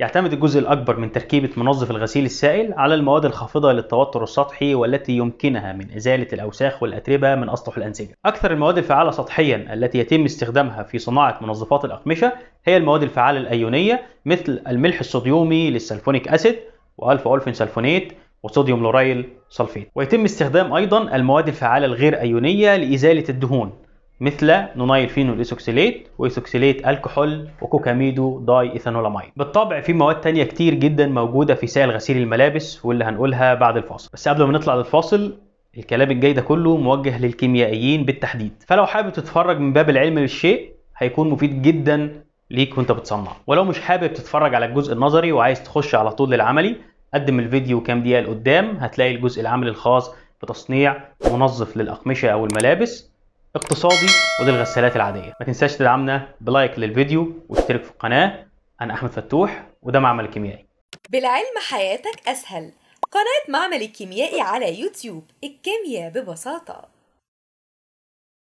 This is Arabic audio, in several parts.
يعتمد الجزء الأكبر من تركيبة منظف الغسيل السائل على المواد الخافضة للتوتر السطحي والتي يمكنها من إزالة الأوساخ والأتربة من أسطح الأنسجة. أكثر المواد الفعالة سطحيًا التي يتم استخدامها في صناعة منظفات الأقمشة هي المواد الفعالة الأيونية مثل الملح الصوديومي للسلفونيك أسيد وألفا أولفين سلفونيت وصوديوم لورايل سلفيت. ويتم استخدام أيضًا المواد الفعالة الغير أيونية لإزالة الدهون مثل نونايل فينول ايثوكسيليت وايثوكسيليت الكحول وكوكاميدو داي ايثانولاميد بالطبع في مواد تانية كتير جدا موجوده في سائل غسيل الملابس واللي هنقولها بعد الفاصل بس قبل ما نطلع للفاصل الكلام الجاي ده كله موجه للكيميائيين بالتحديد فلو حابب تتفرج من باب العلم للشيء هيكون مفيد جدا ليك وانت بتصنع ولو مش حابب تتفرج على الجزء النظري وعايز تخش على طول للعملي قدم الفيديو كام دقيقه لقدام هتلاقي الجزء العملي الخاص بتصنيع منظف للاقمشه او الملابس اقتصادي وللغسالات العاديه ما تنساش تدعمنا بلايك للفيديو واشترك في القناه انا احمد فتوح وده معمل الكيميائي بالعلم حياتك اسهل قناه معمل الكيميائي على يوتيوب الكيمياء ببساطه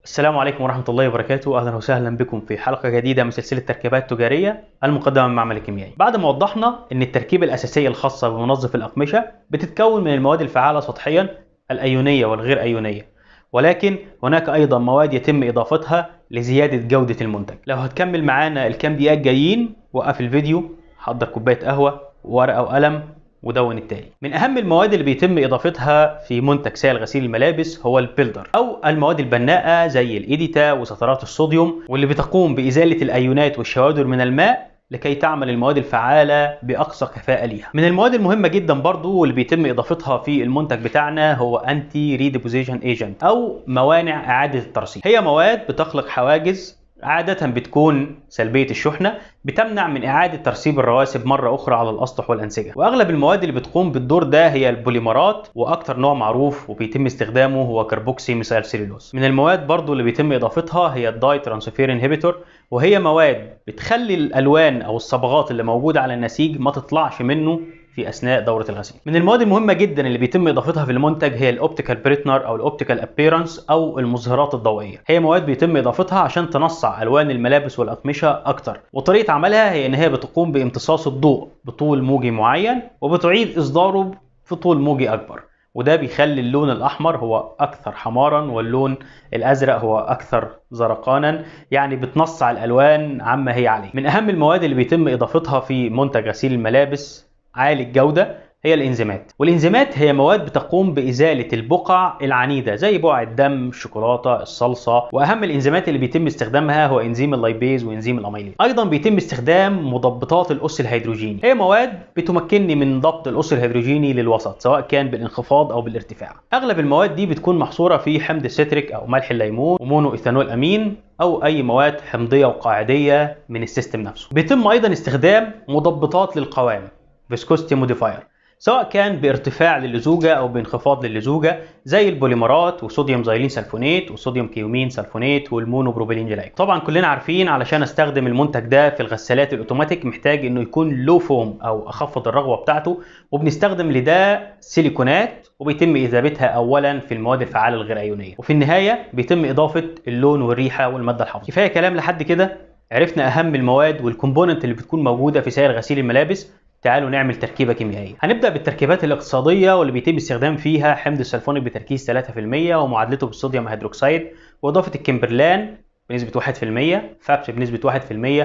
السلام عليكم ورحمة الله وبركاته أهلا وسهلا بكم في حلقة جديدة من سلسلة تركيبات تجارية المقدمة من معمل الكيميائي بعد ما وضحنا أن التركيبة الأساسية الخاصة بمنظف الأقمشة بتتكون من المواد الفعالة سطحيا الأيونية والغير أيونية ولكن هناك ايضا مواد يتم اضافتها لزياده جوده المنتج لو هتكمل معانا الكام دقيقه الجايين وقف الفيديو حضر كوبايه قهوه وورقه وقلم ودون التالي من اهم المواد اللي بيتم اضافتها في منتج سائل غسيل الملابس هو البيلدر او المواد البناءه زي الايديتا وسترات الصوديوم واللي بتقوم بازاله الايونات والشوادر من الماء لكي تعمل المواد الفعالة بأقصى كفاءة ليها من المواد المهمة جدا برضو واللي بيتم إضافتها في المنتج بتاعنا هو أنتي ريديبوزيشن ايجنت أو موانع إعادة الترسيب هي مواد بتخلق حواجز عادة بتكون سلبية الشحنة بتمنع من إعادة ترسيب الرواسب مرة أخرى على الأسطح والأنسجة وأغلب المواد اللي بتقوم بالدور ده هي البوليمرات وأكثر نوع معروف وبيتم استخدامه هو كربوكسي مثال سيلولوز من المواد برضو اللي بيتم إضافتها هي الداي ترانسفير انهبيتور وهي مواد بتخلي الالوان او الصبغات اللي موجوده على النسيج ما تطلعش منه في اثناء دوره الغسيل. من المواد المهمه جدا اللي بيتم اضافتها في المنتج هي الاوبتيكال بريتنر او الاوبتيكال ابييرنس او المظهرات الضوئيه. هي مواد بيتم اضافتها عشان تنصع الوان الملابس والاقمشه اكتر. وطريقه عملها هي ان هي بتقوم بامتصاص الضوء بطول موجي معين وبتعيد اصداره في طول موجي اكبر. وده بيخلي اللون الاحمر هو اكثر حمارا واللون الازرق هو اكثر زرقانا يعني بتنص على الالوان عما هي عليه من اهم المواد اللي بيتم اضافتها في منتج غسيل الملابس عالي الجوده هي الانزيمات والانزيمات هي مواد بتقوم بازاله البقع العنيده زي بقع الدم الشوكولاته الصلصه واهم الانزيمات اللي بيتم استخدامها هو انزيم اللايبيز وانزيم الاميليز ايضا بيتم استخدام مضبطات الاس الهيدروجيني هي مواد بتمكنني من ضبط الاس الهيدروجيني للوسط سواء كان بالانخفاض او بالارتفاع اغلب المواد دي بتكون محصوره في حمض الستريك او ملح الليمون ومونو ايثانول امين او اي مواد حمضيه وقاعديه من السيستم نفسه بيتم ايضا استخدام مضبطات للقوام فيسكوستي موديفاير سواء كان بارتفاع للزوجة أو بانخفاض للزوجة زي البوليمرات وصوديوم زايلين سلفونيت وصوديوم كيومين والمونو والمونوبروبيلين جلايك طبعا كلنا عارفين علشان استخدم المنتج ده في الغسالات الاوتوماتيك محتاج انه يكون لو فوم او اخفض الرغوه بتاعته وبنستخدم لده سيليكونات وبيتم اذابتها اولا في المواد الفعاله الغير ايونيه وفي النهايه بيتم اضافه اللون والريحه والماده الحافظه كفايه كلام لحد كده عرفنا اهم المواد والكومبوننت اللي بتكون موجوده في سائل غسيل الملابس تعالوا نعمل تركيبه كيميائيه هنبدا بالتركيبات الاقتصاديه واللي بيتم استخدام فيها حمض السلفونيك بتركيز 3% ومعادلته بالصوديوم هيدروكسيد واضافه الكمبرلان بنسبة 1% فابس بنسبة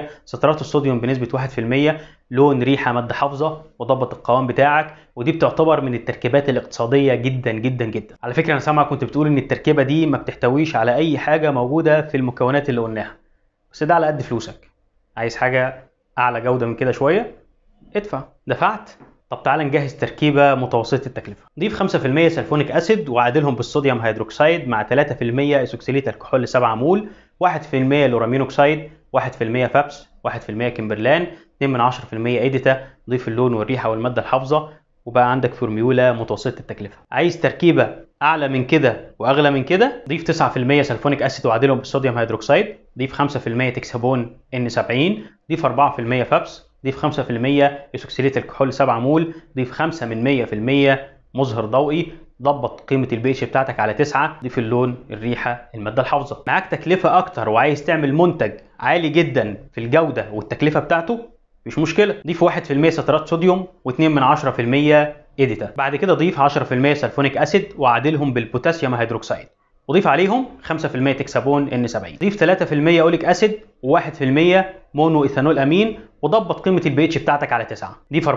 1% سترات الصوديوم بنسبة 1% لون ريحة مادة حافظة وضبط القوام بتاعك ودي بتعتبر من التركيبات الاقتصادية جدا جدا جدا على فكرة أنا سامعك كنت بتقول إن التركيبة دي ما بتحتويش على أي حاجة موجودة في المكونات اللي قلناها بس ده على قد فلوسك عايز حاجة أعلى جودة من كده شوية ادفع دفعت طب تعال نجهز تركيبه متوسطه التكلفه ضيف 5% سلفونيك اسيد وعادلهم بالصوديوم هيدروكسيد مع 3% اسوكسيليت الكحول 7 مول 1% لورامينوكسيد 1% فابس 1% كمبرلان 2 من 10% ايديتا ضيف اللون والريحه والماده الحافظه وبقى عندك فورميولا متوسطه التكلفه عايز تركيبه اعلى من كده واغلى من كده ضيف 9% سلفونيك اسيد وعادلهم بالصوديوم هيدروكسيد ضيف 5% تكسابون ان 70 ضيف 4% فابس ضيف 5% اسوكسيليت الكحول 7 مول ضيف 5 من 100% مظهر ضوئي ضبط قيمه البيش بتاعتك على 9 ضيف اللون الريحه الماده الحافظه معاك تكلفه اكتر وعايز تعمل منتج عالي جدا في الجوده والتكلفه بتاعته مش مشكله ضيف 1% سترات صوديوم و2 من 10% اديتا بعد كده ضيف 10% سلفونيك اسيد وعادلهم بالبوتاسيوم هيدروكسيد وضيف عليهم 5% تكسابون ان 70 ضيف 3% اوليك اسيد و1% مونو ايثانول امين وضبط قيمه البي اتش بتاعتك على 9 ضيف 4%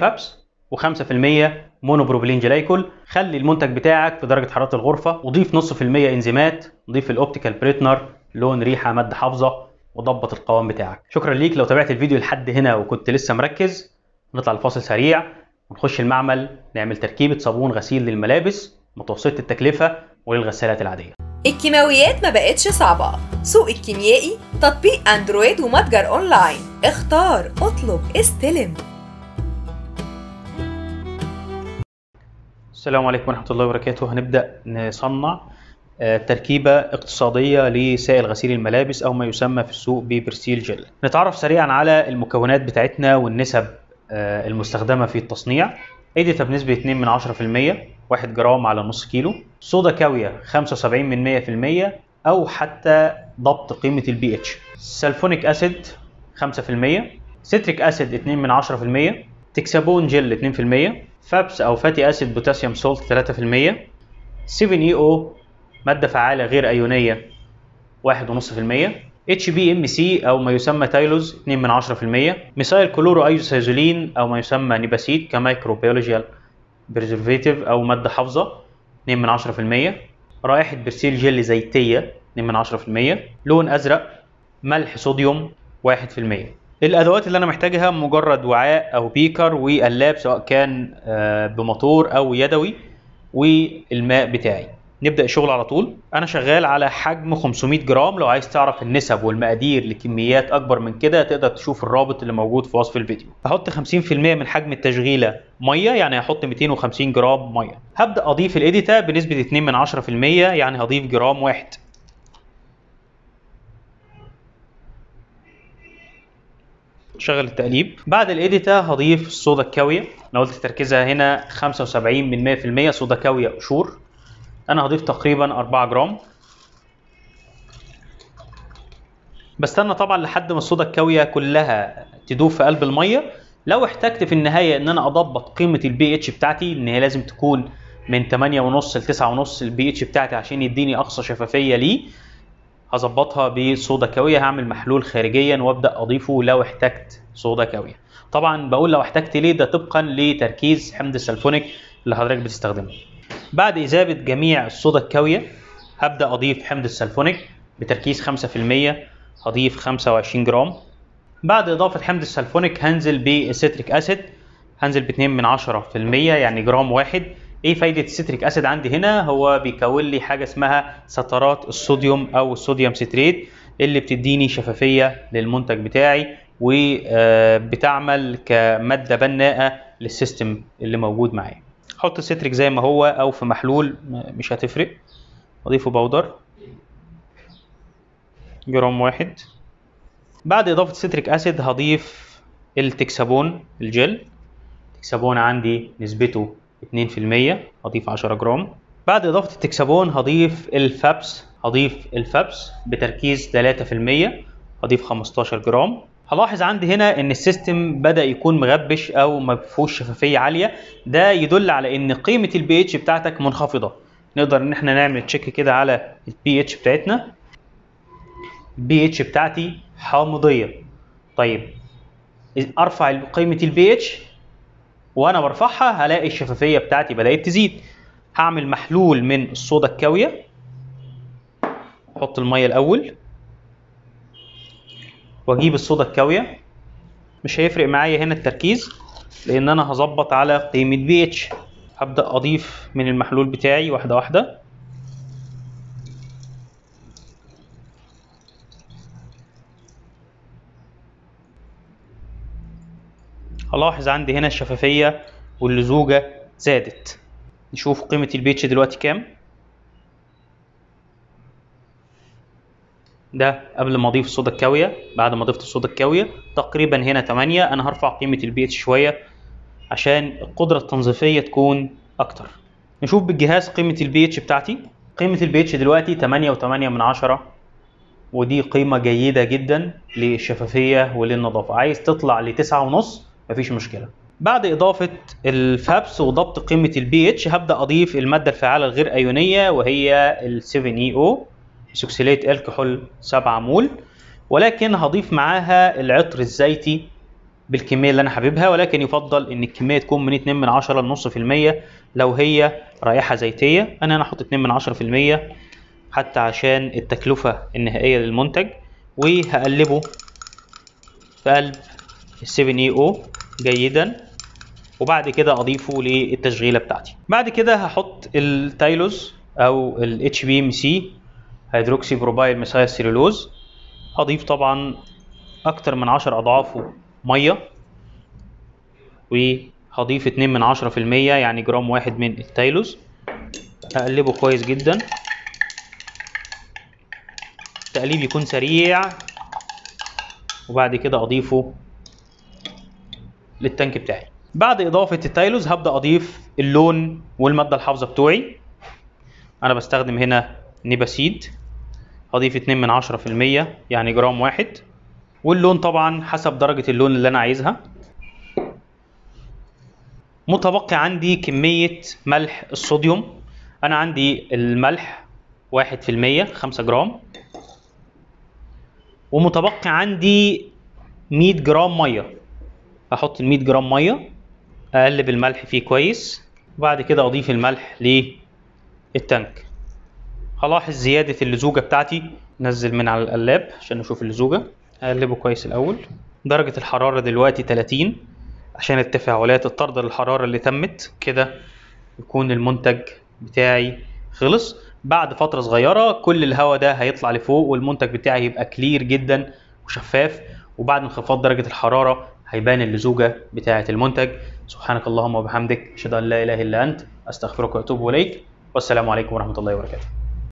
فابس و5% مونو بروبيلين جلايكول خلي المنتج بتاعك في درجه حراره الغرفه وضيف نص في المية انزيمات ضيف الاوبتيكال بريتنر لون ريحه مد حافظه وضبط القوام بتاعك شكرا ليك لو تابعت الفيديو لحد هنا وكنت لسه مركز نطلع لفاصل سريع ونخش المعمل نعمل تركيبه صابون غسيل للملابس متوسطه التكلفه والغسالات العادية الكيماويات ما بقتش صعبة سوق الكيميائي تطبيق اندرويد ومتجر اونلاين اختار اطلب استلم السلام عليكم ورحمة الله وبركاته هنبدأ نصنع آه، تركيبة اقتصادية لسائل غسيل الملابس أو ما يسمى في السوق ببرسيل جل نتعرف سريعا على المكونات بتاعتنا والنسب آه، المستخدمة في التصنيع أيديتا بنسبة 2 من 10% 1 جرام على نص كيلو صودا كاوية 75 من 100% أو حتى ضبط قيمة البي اتش سلفونيك أسيد 5% ستريك أسيد 2 من 10% تكسابون جل 2% فابس أو فاتي أسيد بوتاسيوم سولت 3% 7 اي او مادة فعالة غير أيونية 1.5% اتش بي ام سي او ما يسمى تايلوز 2 من 10% ميسايل كلورو ايزوسايزولين او ما يسمى كمايكرو كمايكروبيولوجيال بريزرفيتيف او ماده حافظه 2 من 10% رائحه برسيل جل زيتيه 2 من 10% لون ازرق ملح صوديوم 1% الادوات اللي انا محتاجها مجرد وعاء او بيكر وقلاب سواء كان آه، بموتور او يدوي والماء بتاعي نبدا الشغل على طول انا شغال على حجم 500 جرام لو عايز تعرف النسب والمقادير لكميات اكبر من كده تقدر تشوف الرابط اللي موجود في وصف الفيديو هحط 50% من حجم التشغيله ميه يعني هحط 250 جرام ميه هبدا اضيف الايديتا بنسبه 2 من 10% يعني هضيف جرام واحد شغل التقليب بعد الايديتا هضيف الصودا الكاويه انا قلت تركيزها هنا 75 من 100% صودا كاويه قشور انا هضيف تقريبا 4 جرام بستنى طبعا لحد ما الصودا الكاويه كلها تدوب في قلب الميه لو احتجت في النهايه ان انا اضبط قيمه البي اتش بتاعتي ان هي لازم تكون من 8.5 ل 9.5 البي اتش بتاعتي عشان يديني اقصى شفافيه ليه هظبطها بصودا كاويه هعمل محلول خارجيا وابدا اضيفه لو احتجت صودا كاويه طبعا بقول لو احتجت ليه ده طبقا لتركيز حمض السلفونيك اللي حضرتك بتستخدمه بعد إذابة جميع الصودا الكاوية هبدأ أضيف حمض السلفونيك بتركيز 5% هضيف 25 جرام بعد إضافة حمض السلفونيك هنزل بالستريك أسيد هنزل ب 2 من 10% يعني جرام واحد ايه فايده السيتريك اسيد عندي هنا هو بيكون لي حاجه اسمها سترات الصوديوم او الصوديوم ستريت اللي بتديني شفافيه للمنتج بتاعي وبتعمل آه، كماده بناءه للسيستم اللي موجود معايا حط السيتريك زي ما هو او في محلول مش هتفرق اضيفه بودر جرام واحد بعد اضافه السيتريك اسيد هضيف التكسابون الجل التكسابون عندي نسبته 2% هضيف 10 جرام بعد اضافه التكسابون هضيف الفابس هضيف الفابس بتركيز 3% هضيف 15 جرام هلاحظ عندي هنا ان السيستم بدا يكون مغبش او ما فيهوش شفافيه عاليه ده يدل على ان قيمه البي اتش بتاعتك منخفضه نقدر ان احنا نعمل تشيك كده على البي اتش بتاعتنا البي اتش بتاعتي حامضيه طيب ارفع قيمه البي اتش وانا برفعها هلاقي الشفافيه بتاعتي بدات تزيد هعمل محلول من الصودا الكاويه احط الميه الاول واجيب الصودا الكاويه مش هيفرق معايا هنا التركيز لان انا هظبط على قيمه بي اتش هبدا اضيف من المحلول بتاعي واحده واحده هلاحظ عندي هنا الشفافيه واللزوجه زادت نشوف قيمه البيتش دلوقتي كام ده قبل ما اضيف الصودا الكاويه بعد ما ضفت الصودا الكاويه تقريبا هنا 8 انا هرفع قيمه البي اتش شويه عشان القدره التنظيفيه تكون اكتر نشوف بالجهاز قيمه البي اتش بتاعتي قيمه البي اتش دلوقتي 8.8 من عشرة ودي قيمه جيده جدا للشفافيه وللنظافه عايز تطلع ل 9.5 مفيش مشكله بعد اضافه الفابس وضبط قيمه البي اتش هبدا اضيف الماده الفعاله الغير ايونيه وهي ال 7 اي او سكسيليت الكحول 7 مول ولكن هضيف معاها العطر الزيتي بالكميه اللي انا حاببها ولكن يفضل ان الكميه تكون من 2 من 10 لنص في المية لو هي رائحه زيتيه انا هنا احط 2 من 10 في المية حتى عشان التكلفه النهائيه للمنتج وهقلبه في قلب ال 7 اي او جيدا وبعد كده اضيفه للتشغيله بتاعتي بعد كده هحط التايلوز او الاتش بي ام سي هيدروكسي بروبايل مسايا سيلولوز هضيف طبعا اكتر من 10 اضعافه ميه وهضيف 2 من المية يعني جرام واحد من التايلوز هقلبه كويس جدا التقليب يكون سريع وبعد كده اضيفه للتانك بتاعي بعد اضافه التايلوز هبدا اضيف اللون والماده الحافظه بتوعي انا بستخدم هنا نيباسيد اضيف 2 من 10% يعني جرام واحد واللون طبعا حسب درجة اللون اللي انا عايزها متبقي عندي كمية ملح الصوديوم انا عندي الملح واحد في المية خمسة جرام ومتبقي عندي 100 جرام مية احط ال 100 جرام مية اقلب الملح فيه كويس وبعد كده اضيف الملح للتانك هلاحظ زيادة اللزوجة بتاعتي نزل من على القلاب عشان نشوف اللزوجة هقلبه كويس الأول درجة الحرارة دلوقتي 30 عشان التفاعلات الطرد للحرارة اللي تمت كده يكون المنتج بتاعي خلص بعد فترة صغيرة كل الهواء ده هيطلع لفوق والمنتج بتاعي يبقى كلير جدا وشفاف وبعد انخفاض درجة الحرارة هيبان اللزوجة بتاعة المنتج سبحانك اللهم وبحمدك أشهد أن لا إله إلا أنت أستغفرك وأتوب إليك والسلام عليكم ورحمة الله وبركاته